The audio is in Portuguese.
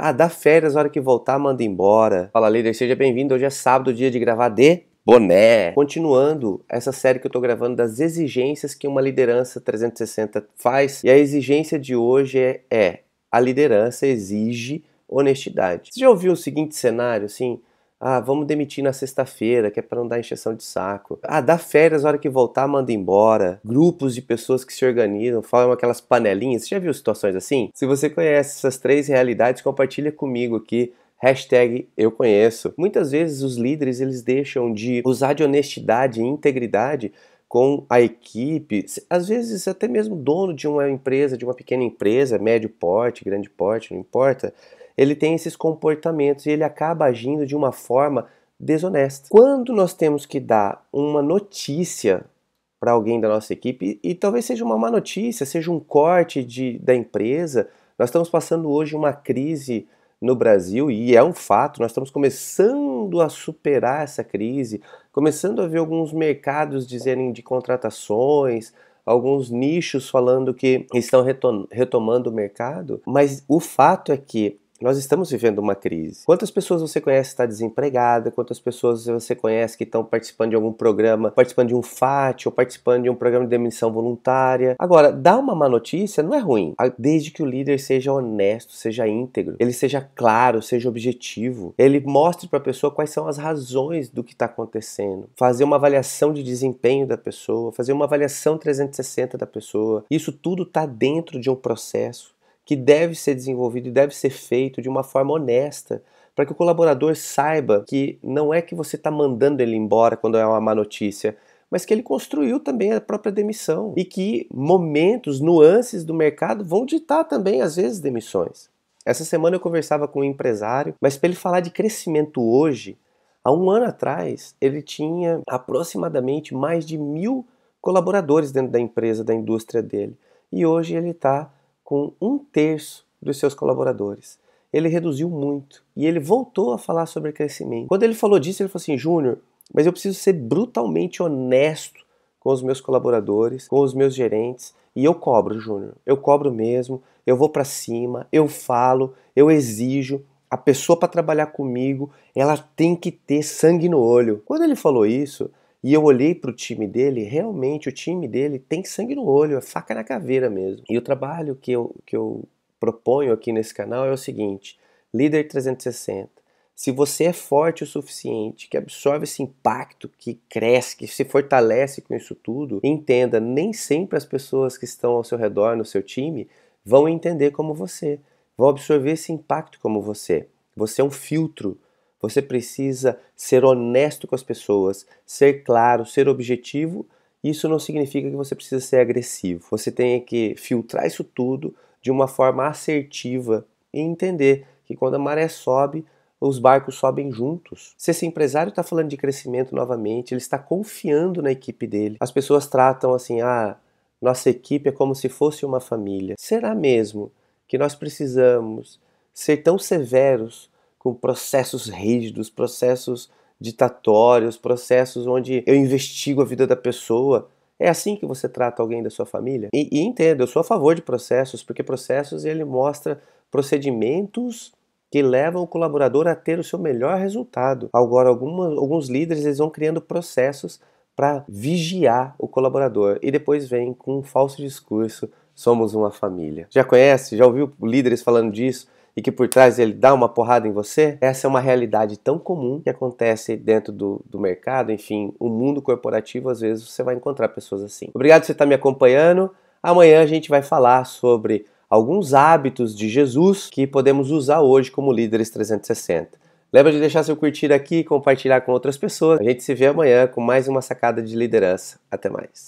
Ah, dá férias, a hora que voltar, manda embora. Fala, líder, seja bem-vindo. Hoje é sábado, dia de gravar de boné. Continuando essa série que eu tô gravando das exigências que uma liderança 360 faz. E a exigência de hoje é, é a liderança exige honestidade. Você já ouviu o seguinte cenário, assim? Ah, vamos demitir na sexta-feira, que é para não dar encheção de saco. Ah, dá férias na hora que voltar, manda embora. Grupos de pessoas que se organizam, formam aquelas panelinhas. Você já viu situações assim? Se você conhece essas três realidades, compartilha comigo aqui. Hashtag eu conheço. Muitas vezes os líderes eles deixam de usar de honestidade e integridade com a equipe, às vezes até mesmo dono de uma empresa, de uma pequena empresa, médio porte, grande porte, não importa, ele tem esses comportamentos e ele acaba agindo de uma forma desonesta. Quando nós temos que dar uma notícia para alguém da nossa equipe, e, talvez seja uma má notícia, seja um corte de, da empresa, nós estamos passando hoje uma crise no Brasil e é um fato, nós estamos começando a superar essa crise, começando a ver alguns mercados dizerem de contratações, alguns nichos falando que estão retomando o mercado, mas o fato é que nós estamos vivendo uma crise. Quantas pessoas você conhece que está desempregada? Quantas pessoas você conhece que estão participando de algum programa, participando de um FAT ou participando de um programa de demissão voluntária? Agora, dar uma má notícia não é ruim, desde que o líder seja honesto, seja íntegro, ele seja claro, seja objetivo, ele mostre para a pessoa quais são as razões do que está acontecendo, fazer uma avaliação de desempenho da pessoa, fazer uma avaliação 360 da pessoa. Isso tudo está dentro de um processo que deve ser desenvolvido e deve ser feito de uma forma honesta, para que o colaborador saiba que não é que você está mandando ele embora quando é uma má notícia, mas que ele construiu também a própria demissão e que momentos, nuances do mercado vão ditar também, às vezes, demissões. Essa semana eu conversava com um empresário, mas para ele falar de crescimento hoje, há um ano atrás ele tinha aproximadamente mais de mil colaboradores dentro da empresa, da indústria dele. E hoje ele está com um terço dos seus colaboradores. Ele reduziu muito e ele voltou a falar sobre crescimento. Quando ele falou disso, ele falou assim: Júnior, mas eu preciso ser brutalmente honesto com os meus colaboradores, com os meus gerentes, e eu cobro, Júnior. Eu cobro mesmo, eu vou para cima, eu falo, eu exijo. A pessoa para trabalhar comigo, ela tem que ter sangue no olho. Quando ele falou isso, e eu olhei para o time dele, realmente o time dele tem sangue no olho, é faca na caveira mesmo. E o trabalho que eu, que eu proponho aqui nesse canal é o seguinte: Líder 360. Se você é forte o suficiente, que absorve esse impacto, que cresce, que se fortalece com isso tudo, entenda, nem sempre as pessoas que estão ao seu redor, no seu time, vão entender como você, vão absorver esse impacto como você. Você é um filtro você precisa ser honesto com as pessoas, ser claro, ser objetivo. Isso não significa que você precisa ser agressivo. Você tem que filtrar isso tudo de uma forma assertiva e entender que quando a maré sobe, os barcos sobem juntos. Se esse empresário está falando de crescimento novamente, ele está confiando na equipe dele. As pessoas tratam assim, ah, nossa equipe é como se fosse uma família. Será mesmo que nós precisamos ser tão severos com processos rígidos, processos ditatórios, processos onde eu investigo a vida da pessoa. É assim que você trata alguém da sua família? E, e entenda, eu sou a favor de processos, porque processos ele mostra procedimentos que levam o colaborador a ter o seu melhor resultado. Agora, algumas, alguns líderes eles vão criando processos para vigiar o colaborador e depois vem com um falso discurso: somos uma família. Já conhece? Já ouviu líderes falando disso? e que por trás ele dá uma porrada em você, essa é uma realidade tão comum que acontece dentro do, do mercado, enfim, o mundo corporativo, às vezes você vai encontrar pessoas assim. Obrigado por você estar me acompanhando. Amanhã a gente vai falar sobre alguns hábitos de Jesus que podemos usar hoje como líderes 360. Lembra de deixar seu curtir aqui e compartilhar com outras pessoas. A gente se vê amanhã com mais uma sacada de liderança. Até mais.